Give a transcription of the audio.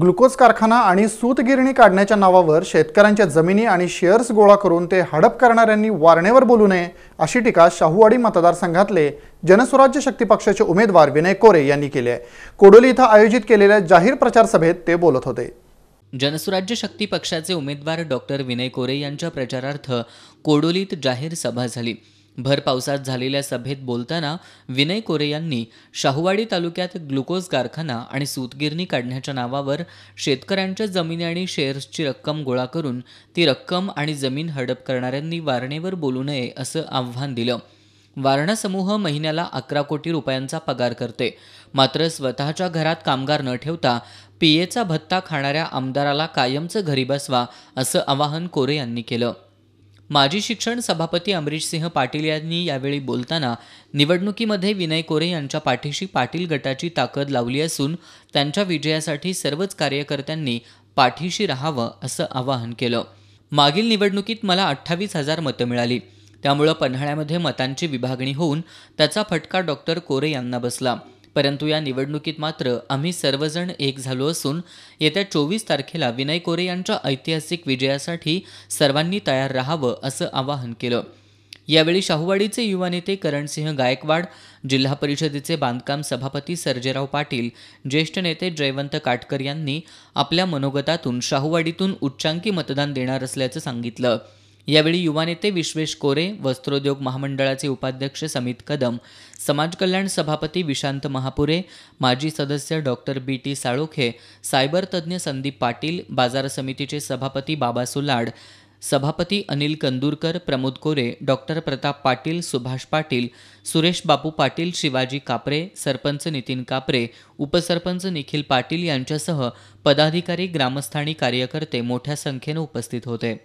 glucose कारखाना आणि सूतगिरणी काढण्याच्या नावावर शेतकऱ्यांच्या जमिनी आणि शेअर्स गोळा करून ते हडप करणाऱ्यांनी वारणेवर बोलू नये अशी टीका शाहूवाडी मतदारसंघातले जनस्वराज्य शक्ती पक्षाचे उमेदवार विनय कोरे यांनी केली आहे कोडोली इथं आयोजित केलेल्या जाहीर प्रचार सभेत ते बोलत होते जनसुराज्य शक्ती पक्षाचे उमेदवार डॉक्टर विनय कोरे यांच्या प्रचारार्थ कोडोलीत जाहीर सभा झाली भर पावसात झालेल्या सभेत बोलताना विनय कोरे यांनी शाहूवाडी तालुक्यात ग्लुकोज कारखाना आणि सूतगिरणी काढण्याच्या नावावर शेतकऱ्यांच्या जमिनी आणि शेअर्सची रक्कम गोळा करून ती रक्कम आणि जमीन हडप करणाऱ्यांनी वारणेवर बोलू नये असं आव्हान दिलं वारणा समूह महिन्याला अकरा कोटी रुपयांचा पगार करते मात्र स्वतःच्या घरात कामगार न ठेवता पीएचा भत्ता खाणाऱ्या आमदाराला कायमचं घरी बसवा असं आवाहन कोरे यांनी केलं माजी शिक्षण सभापती अमरीशसिंह पाटील यांनी यावेळी बोलताना निवडणुकीमध्ये विनय कोरे यांच्या पाठीशी पाटील गटाची ताकद लावली असून त्यांच्या विजयासाठी सर्वच कार्यकर्त्यांनी पाठीशी राहावं असं आवाहन केलं मागील निवडणुकीत मला अठ्ठावीस हजार मतं मिळाली त्यामुळं पन्हाळ्यामध्ये मतांची विभागणी होऊन त्याचा फटका डॉक्टर कोरे यांना बसला परंतु या निवडणुकीत मात्र आम्ही सर्वजण एक झालो असून येत्या चोवीस तारखेला विनय कोरे यांच्या ऐतिहासिक विजयासाठी सर्वांनी तयार राहावं असं आवाहन केलं यावेळी शाहूवाडीचे युवा नेते करणसिंह गायकवाड जिल्हा परिषदेचे बांधकाम सभापती सर्जेराव पाटील ज्येष्ठ नेते जयवंत काटकर यांनी आपल्या मनोगतातून शाहूवाडीतून उच्चांकी मतदान देणार असल्याचं सांगितलं यावेळी युवा नेते विश्वेश कोरे वस्त्रोद्योग महामंडळाचे उपाध्यक्ष समित कदम समाज कल्याण सभापती विशांत महापुरे माजी सदस्य doctor B T Salokhe cyber तज्ज्ञ संदीप पाटील बाजार समितीचे सभापती बाबा सुलाड सभापती अनिल कंदूरकर प्रमोद कोरे डॉक्टर प्रताप पाटील सुभाष पाटील सुरेश बापू पाटील शिवाजी कापरे सरपंच नितीन कापरे उपसरपंच निखिल पाटील यांच्यासह पदाधिकारी ग्रामस्थानी कार्यकर्ते मोठ्या संख्येनं उपस्थित होते